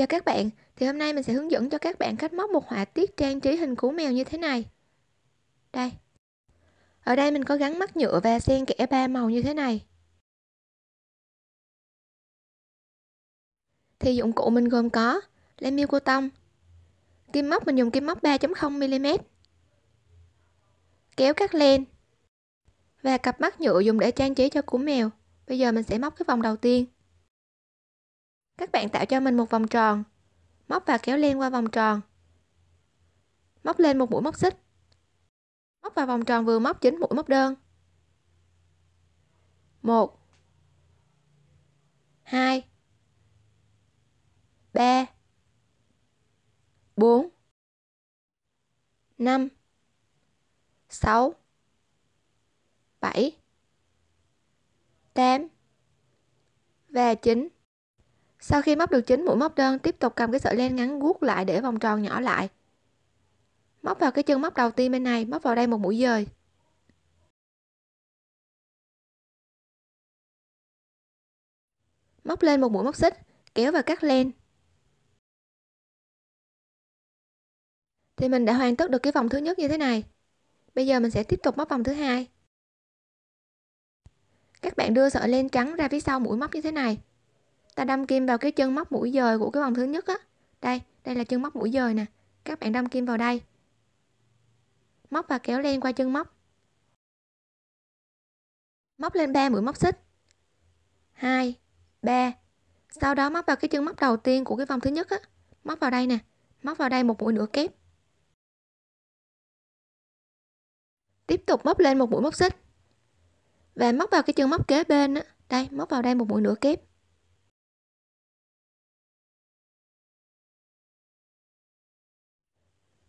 Chào các bạn, thì hôm nay mình sẽ hướng dẫn cho các bạn cách móc một họa tiết trang trí hình cú mèo như thế này. Đây. Ở đây mình có gắn mắt nhựa và xen kẽ ba màu như thế này. Thì dụng cụ mình gồm có len miêu cô tông, kim móc mình dùng kim móc 3.0mm, kéo cắt len và cặp mắt nhựa dùng để trang trí cho cú mèo. Bây giờ mình sẽ móc cái vòng đầu tiên. Các bạn tạo cho mình một vòng tròn, móc và kéo len qua vòng tròn. Móc lên một mũi móc xích. Móc vào vòng tròn vừa móc chính mũi móc đơn. 1 2 3 4 5 6 7 8 và 9 sau khi móc được 9 mũi móc đơn, tiếp tục cầm cái sợi len ngắn guốc lại để vòng tròn nhỏ lại. Móc vào cái chân móc đầu tiên bên này, móc vào đây một mũi dời. Móc lên một mũi móc xích, kéo và cắt len. Thì mình đã hoàn tất được cái vòng thứ nhất như thế này. Bây giờ mình sẽ tiếp tục móc vòng thứ hai. Các bạn đưa sợi len trắng ra phía sau mũi móc như thế này ta đâm kim vào cái chân móc mũi dời của cái vòng thứ nhất á đây đây là chân móc mũi dời nè các bạn đâm kim vào đây móc và kéo len qua chân móc móc lên 3 mũi móc xích 2 3 sau đó móc vào cái chân móc đầu tiên của cái vòng thứ nhất á móc vào đây nè móc vào đây một mũi nửa kép tiếp tục móc lên một mũi móc xích và móc vào cái chân móc kế bên á đây móc vào đây một mũi nửa kép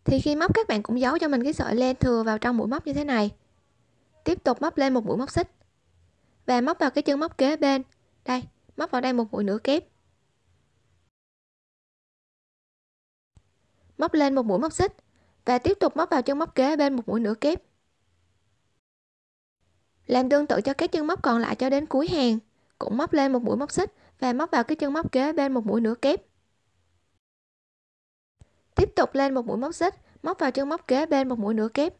thì khi móc các bạn cũng giấu cho mình cái sợi len thừa vào trong mũi móc như thế này tiếp tục móc lên một mũi móc xích và móc vào cái chân móc kế bên đây móc vào đây một mũi nửa kép móc lên một mũi móc xích và tiếp tục móc vào chân móc kế bên một mũi nửa kép làm tương tự cho các chân móc còn lại cho đến cuối hàng cũng móc lên một mũi móc xích và móc vào cái chân móc kế bên một mũi nửa kép Tiếp tục lên một mũi móc xích, móc vào chân móc kế bên một mũi nửa kép.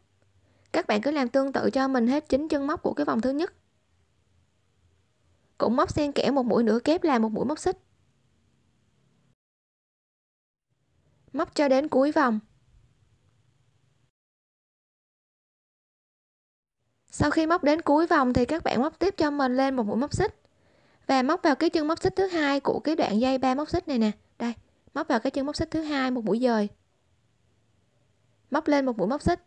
Các bạn cứ làm tương tự cho mình hết chín chân móc của cái vòng thứ nhất. Cũng móc xen kẽ một mũi nửa kép là một mũi móc xích. Móc cho đến cuối vòng. Sau khi móc đến cuối vòng thì các bạn móc tiếp cho mình lên một mũi móc xích và móc vào cái chân móc xích thứ hai của cái đoạn dây ba móc xích này nè móc vào cái chân móc xích thứ hai một mũi dời móc lên một mũi móc xích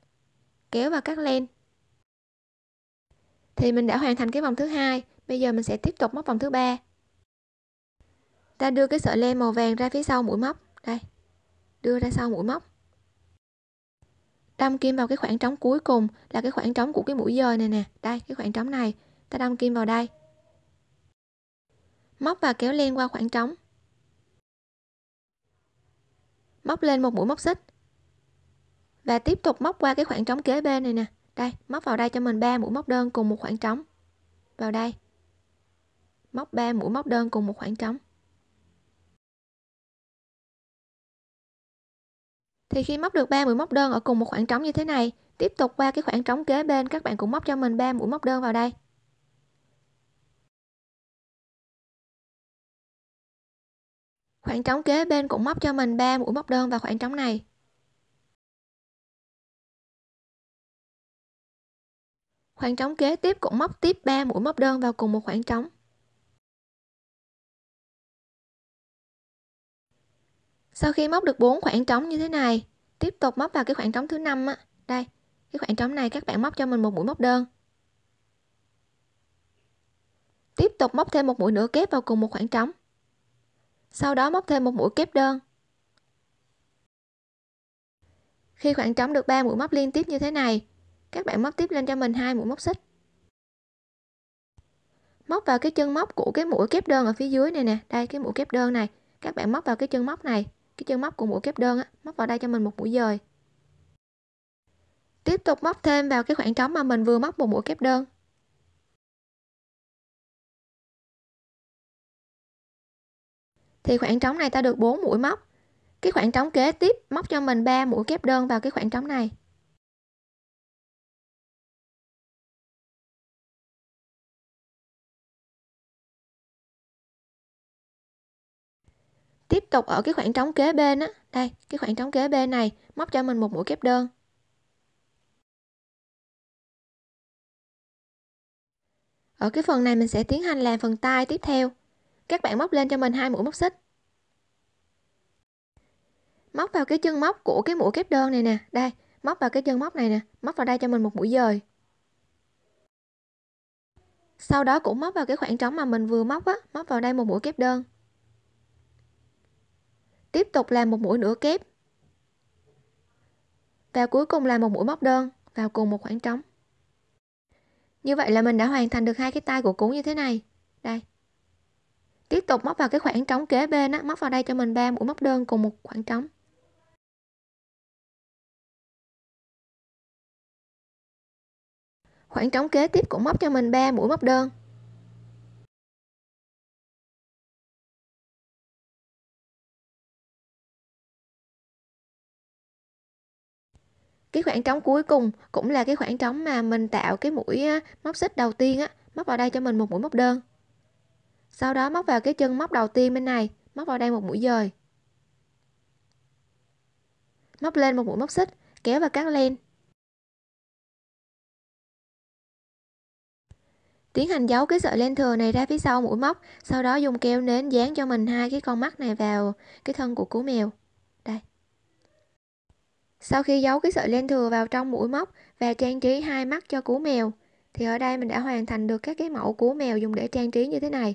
kéo vào các len thì mình đã hoàn thành cái vòng thứ hai bây giờ mình sẽ tiếp tục móc vòng thứ ba ta đưa cái sợi len màu vàng ra phía sau mũi móc đây đưa ra sau mũi móc đâm kim vào cái khoảng trống cuối cùng là cái khoảng trống của cái mũi dời này nè đây cái khoảng trống này ta đâm kim vào đây móc và kéo len qua khoảng trống móc lên một mũi móc xích và tiếp tục móc qua cái khoảng trống kế bên này nè đây móc vào đây cho mình 3 mũi móc đơn cùng một khoảng trống vào đây móc 3 mũi móc đơn cùng một khoảng trống thì khi móc được 3 mũi móc đơn ở cùng một khoảng trống như thế này tiếp tục qua cái khoảng trống kế bên các bạn cũng móc cho mình 3 mũi móc đơn vào đây khoảng trống kế bên cũng móc cho mình 3 mũi móc đơn vào khoảng trống này khoảng trống kế tiếp cũng móc tiếp 3 mũi móc đơn vào cùng một khoảng trống sau khi móc được 4 khoảng trống như thế này tiếp tục móc vào cái khoảng trống thứ năm á đây cái khoảng trống này các bạn móc cho mình một mũi móc đơn tiếp tục móc thêm một mũi nữa kép vào cùng một khoảng trống sau đó móc thêm một mũi kép đơn khi khoảng trống được 3 mũi móc liên tiếp như thế này các bạn móc tiếp lên cho mình hai mũi móc xích móc vào cái chân móc của cái mũi kép đơn ở phía dưới này nè đây cái mũi kép đơn này các bạn móc vào cái chân móc này cái chân móc của mũi kép đơn á, móc vào đây cho mình một mũi dời tiếp tục móc thêm vào cái khoảng trống mà mình vừa móc một mũi kép đơn thì khoảng trống này ta được 4 mũi móc. Cái khoảng trống kế tiếp móc cho mình 3 mũi kép đơn vào cái khoảng trống này. Tiếp tục ở cái khoảng trống kế bên á, đây, cái khoảng trống kế bên này móc cho mình một mũi kép đơn. Ở cái phần này mình sẽ tiến hành làm phần tay tiếp theo các bạn móc lên cho mình hai mũi móc xích móc vào cái chân móc của cái mũi kép đơn này nè đây móc vào cái chân móc này nè móc vào đây cho mình một mũi dời sau đó cũng móc vào cái khoảng trống mà mình vừa móc á móc vào đây một mũi kép đơn tiếp tục làm một mũi nửa kép và cuối cùng là một mũi móc đơn vào cùng một khoảng trống như vậy là mình đã hoàn thành được hai cái tay của cuốn như thế này đây tiếp tục móc vào cái khoảng trống kế bên á móc vào đây cho mình ba mũi móc đơn cùng một khoảng trống khoảng trống kế tiếp cũng móc cho mình 3 mũi móc đơn cái khoảng trống cuối cùng cũng là cái khoảng trống mà mình tạo cái mũi móc xích đầu tiên á móc vào đây cho mình một mũi móc đơn sau đó móc vào cái chân móc đầu tiên bên này móc vào đây một mũi dời móc lên một mũi móc xích kéo và cắt len tiến hành giấu cái sợi len thừa này ra phía sau mũi móc sau đó dùng keo nến dán cho mình hai cái con mắt này vào cái thân của cú mèo đây sau khi giấu cái sợi len thừa vào trong mũi móc và trang trí hai mắt cho cú mèo thì ở đây mình đã hoàn thành được các cái mẫu cú mèo dùng để trang trí như thế này